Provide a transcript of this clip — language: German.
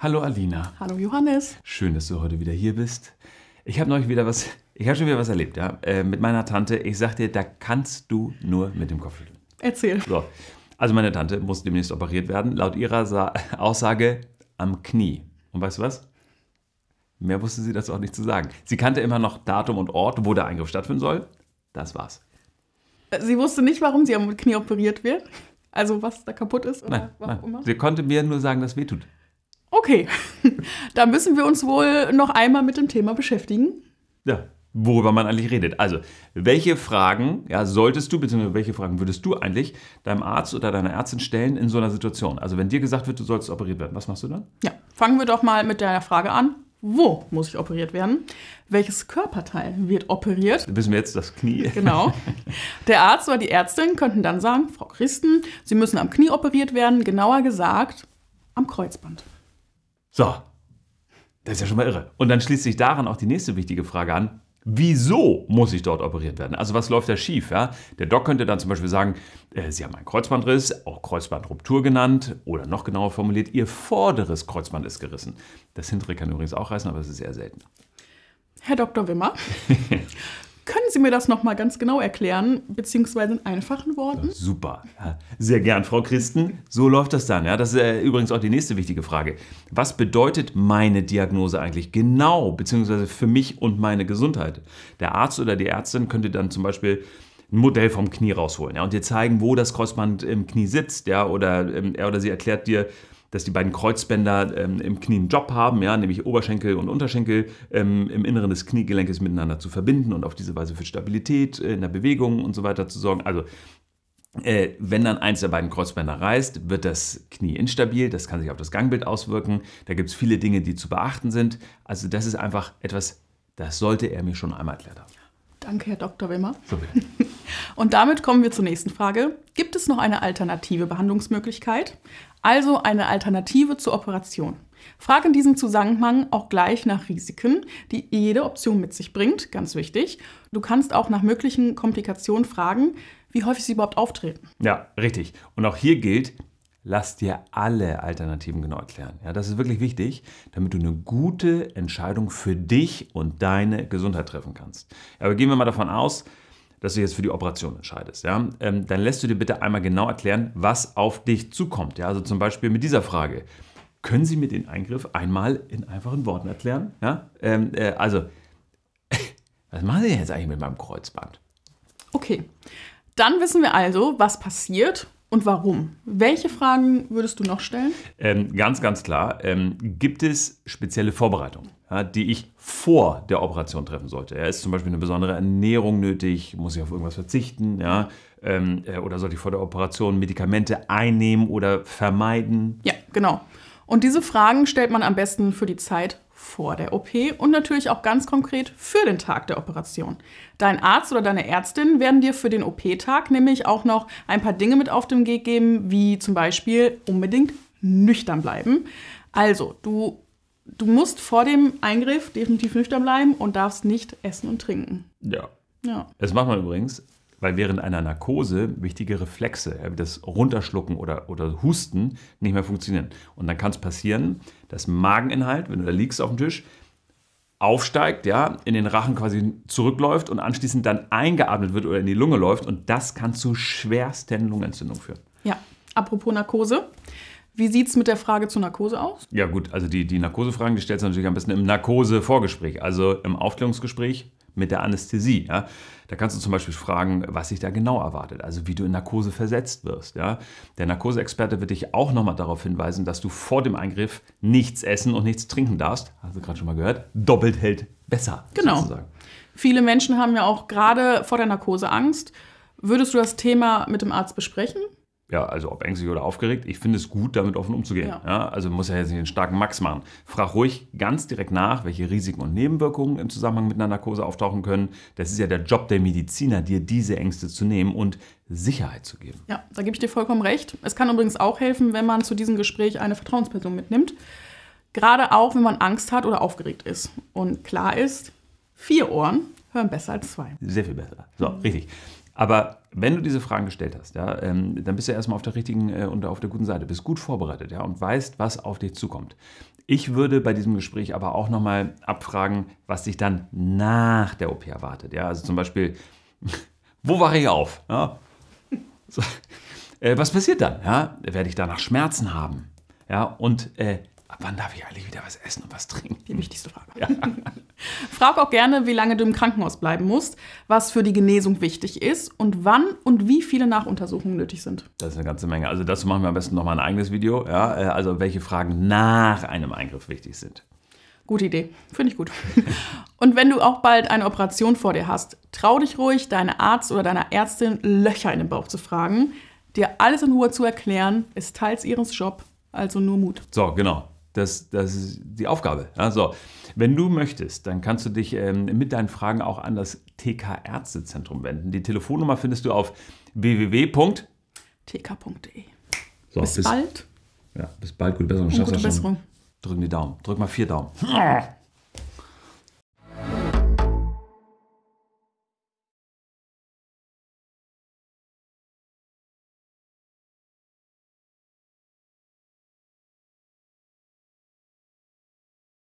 Hallo Alina. Hallo Johannes. Schön, dass du heute wieder hier bist. Ich habe neulich wieder was, ich habe schon wieder was erlebt, ja, äh, mit meiner Tante. Ich sag dir, da kannst du nur mit dem Kopf schütteln. Erzähl. So. Also meine Tante muss demnächst operiert werden, laut ihrer Sa Aussage am Knie. Und weißt du was? Mehr wusste sie dazu auch nicht zu sagen. Sie kannte immer noch Datum und Ort, wo der Eingriff stattfinden soll. Das war's. Äh, sie wusste nicht, warum sie am Knie operiert wird? Also was da kaputt ist oder nein, warum nein. immer? Sie konnte mir nur sagen, dass es wehtut. Okay, da müssen wir uns wohl noch einmal mit dem Thema beschäftigen. Ja, worüber man eigentlich redet. Also, welche Fragen ja, solltest du, beziehungsweise welche Fragen würdest du eigentlich deinem Arzt oder deiner Ärztin stellen in so einer Situation? Also, wenn dir gesagt wird, du sollst operiert werden, was machst du dann? Ja, fangen wir doch mal mit deiner Frage an. Wo muss ich operiert werden? Welches Körperteil wird operiert? Wissen wir jetzt das Knie. Genau. Der Arzt oder die Ärztin könnten dann sagen, Frau Christen, Sie müssen am Knie operiert werden, genauer gesagt am Kreuzband. So, das ist ja schon mal irre. Und dann schließt sich daran auch die nächste wichtige Frage an. Wieso muss ich dort operiert werden? Also was läuft da schief? Ja? Der Doc könnte dann zum Beispiel sagen, äh, Sie haben einen Kreuzbandriss, auch Kreuzbandruptur genannt, oder noch genauer formuliert, Ihr vorderes Kreuzband ist gerissen. Das hintere kann übrigens auch reißen, aber es ist eher selten. Herr Dr. Wimmer, Können Sie mir das nochmal ganz genau erklären, beziehungsweise in einfachen Worten? Super. Ja, sehr gern, Frau Christen. So läuft das dann. Ja, das ist äh, übrigens auch die nächste wichtige Frage. Was bedeutet meine Diagnose eigentlich genau, beziehungsweise für mich und meine Gesundheit? Der Arzt oder die Ärztin könnte dann zum Beispiel ein Modell vom Knie rausholen ja, und dir zeigen, wo das Kreuzband im Knie sitzt. Ja, oder ähm, er oder sie erklärt dir, dass die beiden Kreuzbänder ähm, im Knie einen Job haben, ja, nämlich Oberschenkel und Unterschenkel ähm, im Inneren des Kniegelenkes miteinander zu verbinden und auf diese Weise für Stabilität äh, in der Bewegung und so weiter zu sorgen. Also äh, wenn dann eins der beiden Kreuzbänder reißt, wird das Knie instabil. Das kann sich auf das Gangbild auswirken. Da gibt es viele Dinge, die zu beachten sind. Also das ist einfach etwas, das sollte er mir schon einmal erklärt haben. Danke, Herr Dr. Wimmer. So Und damit kommen wir zur nächsten Frage. Gibt es noch eine alternative Behandlungsmöglichkeit? Also eine Alternative zur Operation. Frag in diesem Zusammenhang auch gleich nach Risiken, die jede Option mit sich bringt, ganz wichtig. Du kannst auch nach möglichen Komplikationen fragen, wie häufig sie überhaupt auftreten. Ja, richtig. Und auch hier gilt, lass dir alle Alternativen genau erklären. Ja, das ist wirklich wichtig, damit du eine gute Entscheidung für dich und deine Gesundheit treffen kannst. Aber gehen wir mal davon aus, dass du jetzt für die Operation entscheidest. Ja? Ähm, dann lässt du dir bitte einmal genau erklären, was auf dich zukommt. Ja? Also zum Beispiel mit dieser Frage. Können Sie mir den Eingriff einmal in einfachen Worten erklären? Ja? Ähm, äh, also, was machen Sie jetzt eigentlich mit meinem Kreuzband? Okay, dann wissen wir also, was passiert und warum? Welche Fragen würdest du noch stellen? Ähm, ganz, ganz klar. Ähm, gibt es spezielle Vorbereitungen, ja, die ich vor der Operation treffen sollte? Ja, ist zum Beispiel eine besondere Ernährung nötig? Muss ich auf irgendwas verzichten? Ja? Ähm, äh, oder sollte ich vor der Operation Medikamente einnehmen oder vermeiden? Ja, genau. Und diese Fragen stellt man am besten für die Zeit vor der OP und natürlich auch ganz konkret für den Tag der Operation. Dein Arzt oder deine Ärztin werden dir für den OP-Tag nämlich auch noch ein paar Dinge mit auf den Weg geben, wie zum Beispiel unbedingt nüchtern bleiben. Also, du, du musst vor dem Eingriff definitiv nüchtern bleiben und darfst nicht essen und trinken. Ja. ja. Das macht man übrigens weil während einer Narkose wichtige Reflexe, äh, wie das Runterschlucken oder, oder Husten, nicht mehr funktionieren. Und dann kann es passieren, dass Mageninhalt, wenn du da liegst auf dem Tisch, aufsteigt, ja, in den Rachen quasi zurückläuft und anschließend dann eingeatmet wird oder in die Lunge läuft. Und das kann zu schwersten Lungenentzündungen führen. Ja, apropos Narkose. Wie sieht es mit der Frage zur Narkose aus? Ja, gut, also die, die Narkosefragen, die stellst du natürlich am besten im Narkose-Vorgespräch, also im Aufklärungsgespräch mit der Anästhesie. Ja? Da kannst du zum Beispiel fragen, was sich da genau erwartet, also wie du in Narkose versetzt wirst. Ja? Der Narkoseexperte wird dich auch nochmal darauf hinweisen, dass du vor dem Eingriff nichts essen und nichts trinken darfst. Hast du gerade schon mal gehört? Doppelt hält besser. Genau. Sozusagen. Viele Menschen haben ja auch gerade vor der Narkose Angst. Würdest du das Thema mit dem Arzt besprechen? ja, also ob ängstlich oder aufgeregt, ich finde es gut, damit offen umzugehen. Ja. Ja, also muss ja jetzt nicht einen starken Max machen. Frag ruhig ganz direkt nach, welche Risiken und Nebenwirkungen im Zusammenhang mit einer Narkose auftauchen können. Das ist ja der Job der Mediziner, dir diese Ängste zu nehmen und Sicherheit zu geben. Ja, da gebe ich dir vollkommen recht. Es kann übrigens auch helfen, wenn man zu diesem Gespräch eine Vertrauensperson mitnimmt. Gerade auch, wenn man Angst hat oder aufgeregt ist. Und klar ist, vier Ohren hören besser als zwei. Sehr viel besser. So, richtig. Aber wenn du diese Fragen gestellt hast, ja, ähm, dann bist du erstmal auf der richtigen äh, und auf der guten Seite, bist gut vorbereitet ja, und weißt, was auf dich zukommt. Ich würde bei diesem Gespräch aber auch nochmal abfragen, was dich dann nach der OP erwartet. Ja? Also zum Beispiel, wo wache ich auf? Ja? So. Äh, was passiert dann? Ja? Werde ich danach Schmerzen haben? Ja? Und äh, ab wann darf ich eigentlich wieder was essen und was trinken? Die wichtigste Frage. Ja. Frag auch gerne, wie lange du im Krankenhaus bleiben musst, was für die Genesung wichtig ist und wann und wie viele Nachuntersuchungen nötig sind. Das ist eine ganze Menge. Also dazu machen wir am besten nochmal ein eigenes Video. Ja, äh, also welche Fragen nach einem Eingriff wichtig sind. Gute Idee, finde ich gut. Und wenn du auch bald eine Operation vor dir hast, trau dich ruhig, deine Arzt oder deiner Ärztin Löcher in den Bauch zu fragen. Dir alles in Ruhe zu erklären, ist teils ihres Job, also nur Mut. So, genau. Das, das ist die Aufgabe. Also, wenn du möchtest, dann kannst du dich ähm, mit deinen Fragen auch an das TK-Ärztezentrum wenden. Die Telefonnummer findest du auf www.tk.de. So, bis, bis, bald. Ja, bis bald. Gute Besserung. Und gute Besserung. Drücken die Daumen. Drück mal vier Daumen.